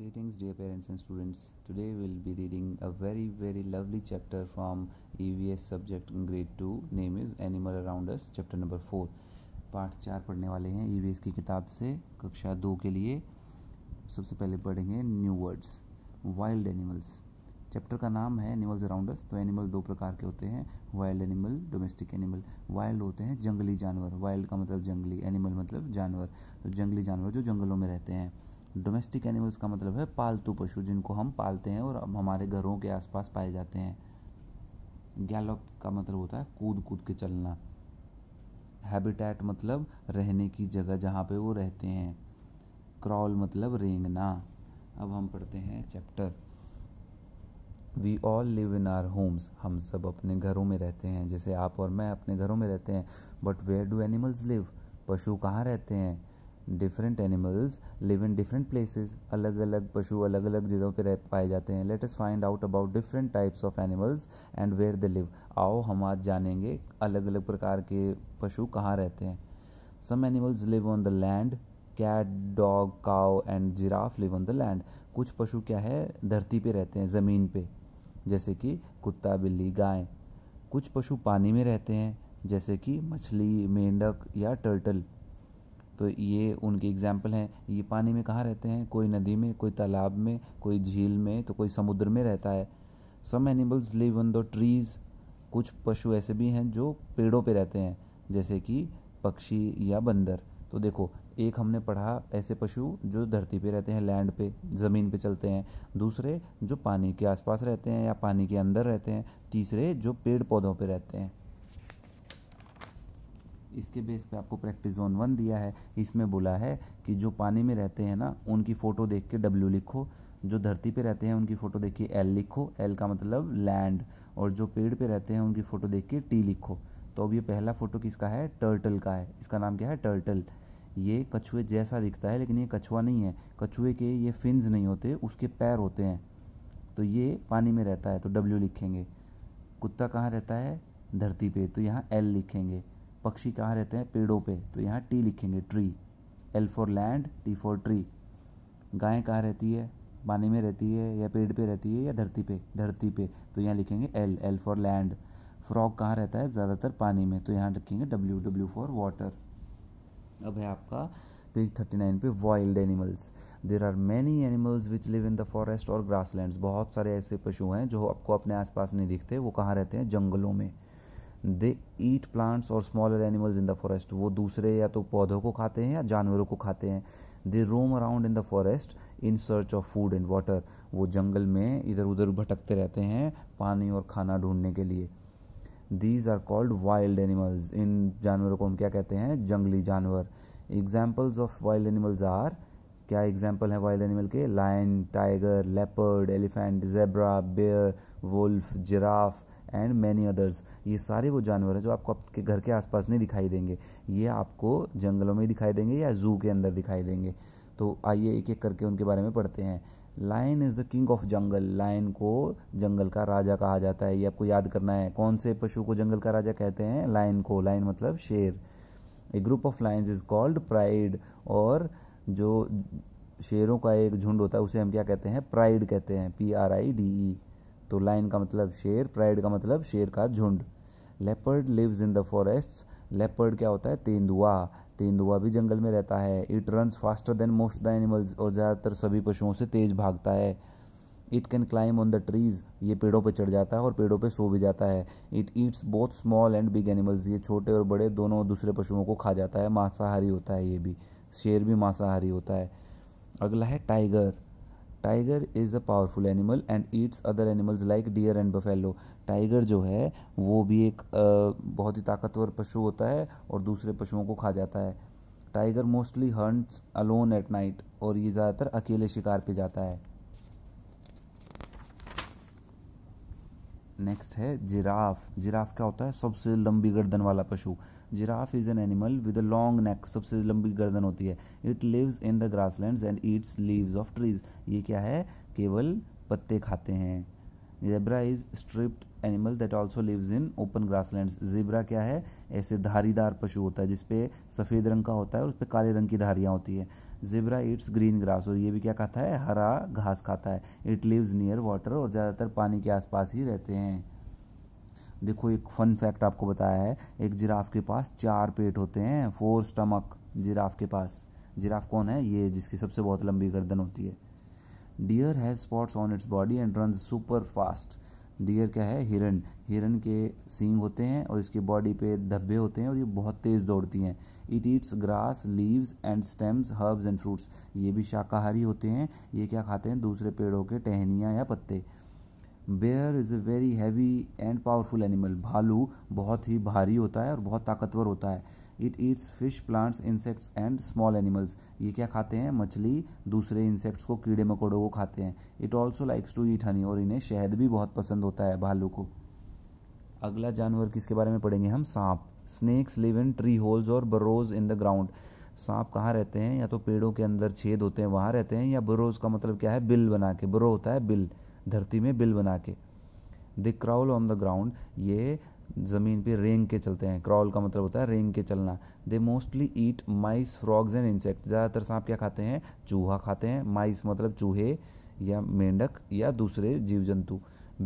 Greetings dear parents and students. Today we'll be reading a very very lovely chapter from EVS subject grade 2 name is Animal Around Us chapter number 4. Part चार पढ़ने वाले हैं EVS की किताब से कक्षा दो के लिए सबसे पहले पढ़ेंगे new words wild animals chapter का नाम है एनिमल्स अराउंड अस तो एनिमल दो प्रकार के होते हैं wild animal domestic animal wild होते हैं जंगली जानवर वाइल्ड का मतलब जंगली एनिमल मतलब जानवर तो जंगली जानवर जो जंगलों में रहते हैं डोमेस्टिक एनिमल्स का मतलब है पालतू पशु जिनको हम पालते हैं और हमारे घरों के आसपास पाए जाते हैं गैलोप का मतलब होता है कूद कूद के चलना हैबिटेट मतलब रहने की जगह जहाँ पे वो रहते हैं क्रॉल मतलब रेंगना अब हम पढ़ते हैं chapter we all live in our homes हम सब अपने घरों में रहते हैं जैसे आप और मैं अपने घरों में रहते हैं but where do animals live पशु कहाँ रहते हैं different animals live in different places अलग अलग पशु अलग अलग जगहों पर पाए जाते हैं let us find out about different types of animals and where they live आओ हम आज जानेंगे अलग अलग प्रकार के पशु कहाँ रहते हैं some animals live on the land cat dog cow and giraffe live on the land कुछ पशु क्या है धरती पे रहते हैं ज़मीन पे जैसे कि कुत्ता बिल्ली गाय कुछ पशु पानी में रहते हैं जैसे कि मछली मेंढक या टर्टल तो ये उनके एग्जाम्पल हैं ये पानी में कहाँ रहते हैं कोई नदी में कोई तालाब में कोई झील में तो कोई समुद्र में रहता है some animals live in the trees कुछ पशु ऐसे भी हैं जो पेड़ों पे रहते हैं जैसे कि पक्षी या बंदर तो देखो एक हमने पढ़ा ऐसे पशु जो धरती पे रहते हैं लैंड पे ज़मीन पे चलते हैं दूसरे जो पानी के आसपास रहते हैं या पानी के अंदर रहते हैं तीसरे जो पेड़ पौधों पे रहते हैं इसके बेस पे आपको प्रैक्टिस जोन वन दिया है इसमें बोला है कि जो पानी में रहते हैं ना उनकी फ़ोटो देख के डब्ल्यू लिखो जो धरती पे रहते हैं उनकी फ़ोटो देख के एल लिखो एल का मतलब लैंड और जो पेड़ पे रहते हैं उनकी फ़ोटो देख के टी लिखो तो अब ये पहला फ़ोटो किसका है टर्टल का है इसका नाम क्या है टर्टल ये कछुए जैसा दिखता है लेकिन ये कछुआ नहीं है कछुए के ये फिन्स नहीं होते उसके पैर होते हैं तो ये पानी में रहता है तो डब्ल्यू लिखेंगे कुत्ता कहाँ रहता है धरती पे तो यहाँ एल लिखेंगे पक्षी कहाँ रहते हैं पेड़ों पे तो यहाँ टी लिखेंगे tree L for land T for tree गायें कहाँ रहती है पानी में रहती है या पेड़ पे रहती है या धरती पे धरती पे तो यहाँ लिखेंगे L L for land frog कहाँ रहता है ज़्यादातर पानी में तो यहाँ लिखेंगे डब्ल्यू डब्ल्यू फॉर वाटर अब है आपका पेज थर्टी नाइन पे wild animals there are many animals which live in the forest और लैंड बहुत सारे ऐसे पशु हैं जो आपको अपने आसपास नहीं दिखते वो कहाँ रहते हैं जंगलों में दे ईट प्लांट्स और smaller animals in the forest वो दूसरे या तो पौधों को खाते हैं या जानवरों को खाते हैं they roam around in the forest in search of food and water वो जंगल में इधर उधर भटकते रहते हैं पानी और खाना ढूंढने के लिए these are called wild animals इन जानवरों को हम क्या कहते हैं जंगली जानवर examples of wild animals are क्या एग्जाम्पल है वाइल्ड एनिमल के lion tiger leopard elephant zebra bear wolf giraffe and many others ये सारे वो जानवर हैं जो आपको आपके घर के आसपास नहीं दिखाई देंगे ये आपको जंगलों में दिखाई देंगे या जू के अंदर दिखाई देंगे तो आइए एक एक करके उनके बारे में पढ़ते हैं lion is the king of jungle lion को जंगल का राजा कहा जाता है ये आपको याद करना है कौन से पशु को जंगल का राजा कहते हैं लाइन को लाइन मतलब शेर a group of lions is called pride और जो शेरों का एक झुंड होता है उसे हम क्या कहते हैं प्राइड कहते हैं P R I D E तो लाइन का मतलब शेर प्राइड का मतलब शेर का झुंड leopard lives in the forest leopard क्या होता है तेंदुआ तेंदुआ भी जंगल में रहता है it runs faster than most the animals और ज़्यादातर सभी पशुओं से तेज भागता है it can climb on the trees ये पेड़ों पर पे चढ़ जाता है और पेड़ों पे सो भी जाता है it eats both small and big animals ये छोटे और बड़े दोनों दूसरे पशुओं को खा जाता है मांसाहारी होता है ये भी शेर भी मांसाहारी होता है अगला है tiger tiger is a powerful animal and eats other animals like deer and buffalo tiger जो है वो भी एक बहुत ही ताकतवर पशु होता है और दूसरे पशुओं को खा जाता है tiger mostly hunts alone at night और ये ज़्यादातर अकेले शिकार पे जाता है नेक्स्ट है जिराफ जिराफ क्या होता है सबसे लंबी गर्दन वाला पशु giraffe is an animal with a long neck सबसे लंबी गर्दन होती है it lives in the land and eats leaves of trees ये क्या है केवल पत्ते खाते हैं zebra is striped animal that also lives in open grass land zebra क्या है ऐसे धारीदार पशु होता है जिसपे सफ़ेद रंग का होता है और उस पर काले रंग की धारियाँ होती है जेब्रा इट्स ग्रीन ग्रास और ये भी क्या खाता है हरा घास खाता है इट लिव्स नियर वाटर और ज़्यादातर पानी के आसपास ही रहते हैं देखो एक फन फैक्ट आपको बताया है एक जिराफ के पास चार पेट होते हैं फोर स्टमक जिराफ के पास जिराफ कौन है ये जिसकी सबसे बहुत लंबी गर्दन होती है deer has spots on its body and run super fast deer क्या है हिरन हिरन के सींग होते हैं और इसके बॉडी पे धब्बे होते हैं और ये बहुत तेज़ दौड़ती हैं it eats grass leaves and stems herbs and fruits ये भी शाकाहारी होते हैं ये क्या खाते हैं दूसरे पेड़ों के टहनियाँ या पत्ते bear is a very heavy and powerful animal भालू बहुत ही भारी होता है और बहुत ताकतवर होता है it eats fish plants insects and small animals ये क्या खाते हैं मछली दूसरे इंसेक्ट्स को कीड़े मकोड़ों को खाते हैं it also likes to eat honey और इन्हें शहद भी बहुत पसंद होता है भालू को अगला जानवर किसके बारे में पढ़ेंगे हम सांप snakes live in tree holes और बरोज इन द ग्राउंड सांप कहाँ रहते हैं या तो पेड़ों के अंदर छेद होते हैं वहाँ रहते हैं या बरोज का मतलब क्या है बिल बना के बरो होता है बिल धरती में बिल बना के they crawl on the ground ये ज़मीन पे रेंग के चलते हैं क्राउल का मतलब होता है रेंग के चलना they mostly eat mice frogs and insect ज़्यादातर सांप क्या खाते हैं चूहा खाते हैं माइस मतलब चूहे या मेंढक या दूसरे जीव जंतु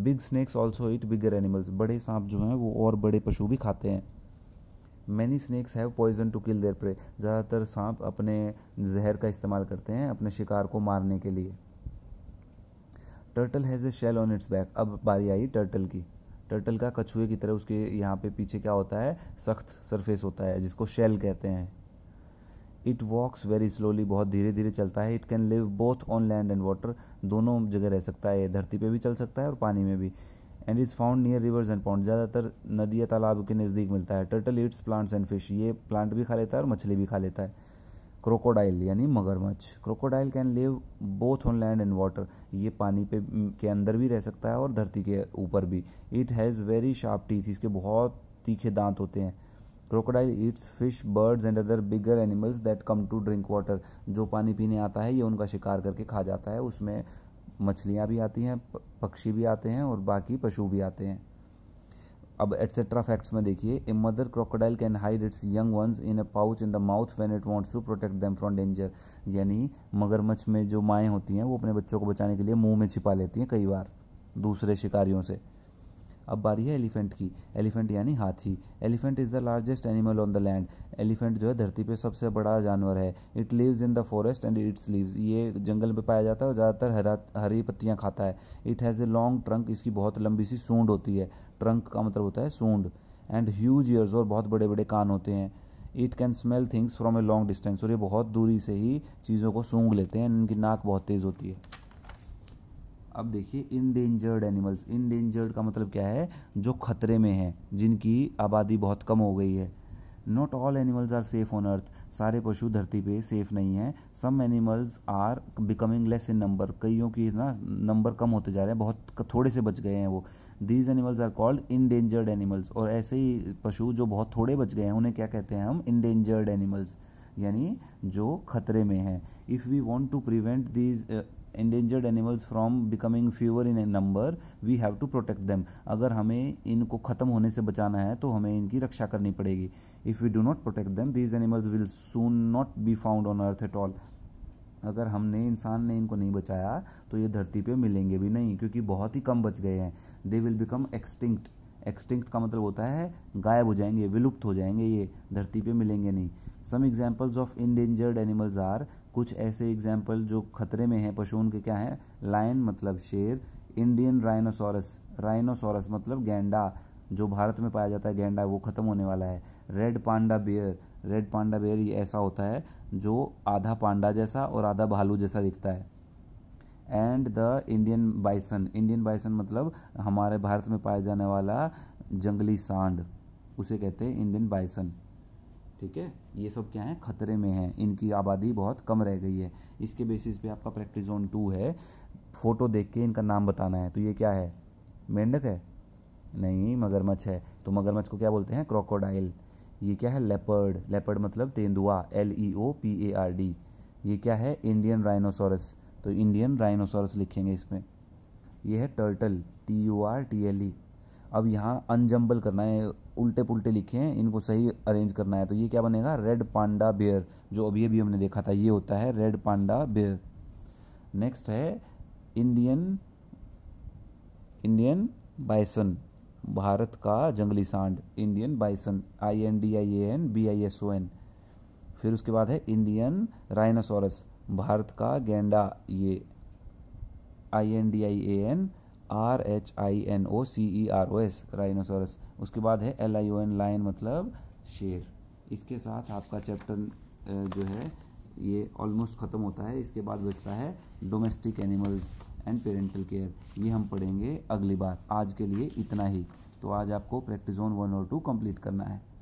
big snakes also eat bigger animals बड़े सांप जो हैं वो और बड़े पशु भी खाते हैं many snakes have poison to kill their prey ज़्यादातर सांप अपने जहर का इस्तेमाल करते हैं अपने शिकार को मारने के लिए turtle has a shell on its back अब बारी आई टर्टल की टर्टल का कछुए की तरह उसके यहाँ पे पीछे क्या होता है सख्त सरफेस होता है जिसको शेल कहते हैं इट वॉक्स वेरी स्लोली बहुत धीरे धीरे चलता है it can live both on land and water दोनों जगह रह सकता है धरती पे भी चल सकता है और पानी में भी and is found near rivers and pond ज़्यादातर नदी या तालाब के नज़दीक मिलता है turtle eats plants and fish ये प्लांट भी खा लेता है और मछली भी खा लेता है क्रोकोडाइल यानी मगरमच्छ crocodile can live both on land and water ये पानी पे के अंदर भी रह सकता है और धरती के ऊपर भी it has very sharp teeth इसके बहुत तीखे दांत होते हैं crocodile eats fish birds and other bigger animals that come to drink water जो पानी पीने आता है ये उनका शिकार करके खा जाता है उसमें मछलियाँ भी आती हैं पक्षी भी आते हैं और बाकी पशु भी आते हैं अब एट्सेट्रा फैक्ट्स में देखिए a mother crocodile can hide its young ones in a pouch in the mouth when it wants to protect them from danger यानी मगरमच्छ में जो माएँ होती हैं वो अपने बच्चों को बचाने के लिए मुंह में छिपा लेती हैं कई बार दूसरे शिकारियों से अब बारी है एलिफेंट की एलिफेंट यानी हाथी elephant is the largest animal on the land elephant जो है धरती पे सबसे बड़ा जानवर है it lives in the forest and its lives ये जंगल में पाया जाता है और ज़्यादातर हरा हरी पत्तियाँ खाता है it has a long trunk इसकी बहुत लंबी सी सूंड होती है ट्रंक का मतलब होता है सूंड एंड ह्यूज ईयर्स और बहुत बड़े बड़े कान होते हैं it can smell things from a long distance और ये बहुत दूरी से ही चीज़ों को सूंघ लेते हैं इनकी नाक बहुत तेज़ होती है अब देखिए इनडेंजर्ड एनिमल्स इनडेंजर्ड का मतलब क्या है जो खतरे में हैं जिनकी आबादी बहुत कम हो गई है not all animals are safe on earth सारे पशु धरती पे सेफ नहीं हैं some animals are becoming less in number कईयों की ना नंबर कम होते जा रहे हैं बहुत थोड़े से बच गए हैं वो these animals are called endangered animals और ऐसे ही पशु जो बहुत थोड़े बच गए हैं उन्हें क्या कहते हैं हम इनडेंजर्ड एनिमल्स यानी जो खतरे में हैं if we want to prevent these endangered animals from becoming fewer in a number we have to protect them अगर हमें इनको ख़त्म होने से बचाना है तो हमें इनकी रक्षा करनी पड़ेगी if we do not protect them these animals will soon not be found on earth at all अगर हमने इंसान ने इनको नहीं बचाया तो ये धरती पे मिलेंगे भी नहीं क्योंकि बहुत ही कम बच गए हैं they will become extinct extinct का मतलब होता है गायब हो जाएंगे विलुप्त हो जाएंगे ये धरती पे मिलेंगे नहीं some examples of endangered animals are कुछ ऐसे एग्जाम्पल जो खतरे में हैं पशुओं के क्या हैं लायन मतलब शेर इंडियन राइनोसोरस राइनोसोरस मतलब गेंडा जो भारत में पाया जाता है गेंडा वो ख़त्म होने वाला है red panda bear red panda bear ये ऐसा होता है जो आधा पांडा जैसा और आधा भालू जैसा दिखता है and the Indian bison Indian bison मतलब हमारे भारत में पाया जाने वाला जंगली सांड उसे कहते हैं इंडियन बाइसन ठीक है ये सब क्या है खतरे में है इनकी आबादी बहुत कम रह गई है इसके बेसिस पे आपका प्रैक्टिस जोन टू है फ़ोटो देख के इनका नाम बताना है तो ये क्या है मेंढक है नहीं मगरमच्छ है तो मगरमच्छ को क्या बोलते हैं क्रोकोडाइल ये क्या है लेपर्ड लेपर्ड मतलब तेंदुआ L E O P A R D ये क्या है इंडियन राइनोसोरस तो इंडियन राइनोसोरस लिखेंगे इसमें ये है turtle T U R T L E अब यहाँ अनजम्बल करना है उल्टे पुल्टे लिखे हैं इनको सही अरेंज करना है तो ये क्या बनेगा रेड पांडा बेयर जो अभी अभी हमने देखा था ये होता है रेड पांडा बेयर नेक्स्ट है इंडियन इंडियन बाइसन भारत का जंगली सांड Indian bison I N D I A N B I S O N फिर उसके बाद है इंडियन राइनासोरस भारत का गेंडा ये I N D I A N R H I N O C E R O S rhinoceros उसके बाद है L I O N lion मतलब शेर इसके साथ आपका चैप्टर जो है ये ऑलमोस्ट ख़त्म होता है इसके बाद बचता है domestic animals and parental care ये हम पढ़ेंगे अगली बार आज के लिए इतना ही तो आज आपको प्रैक्टिस जोन वन और टू कंप्लीट करना है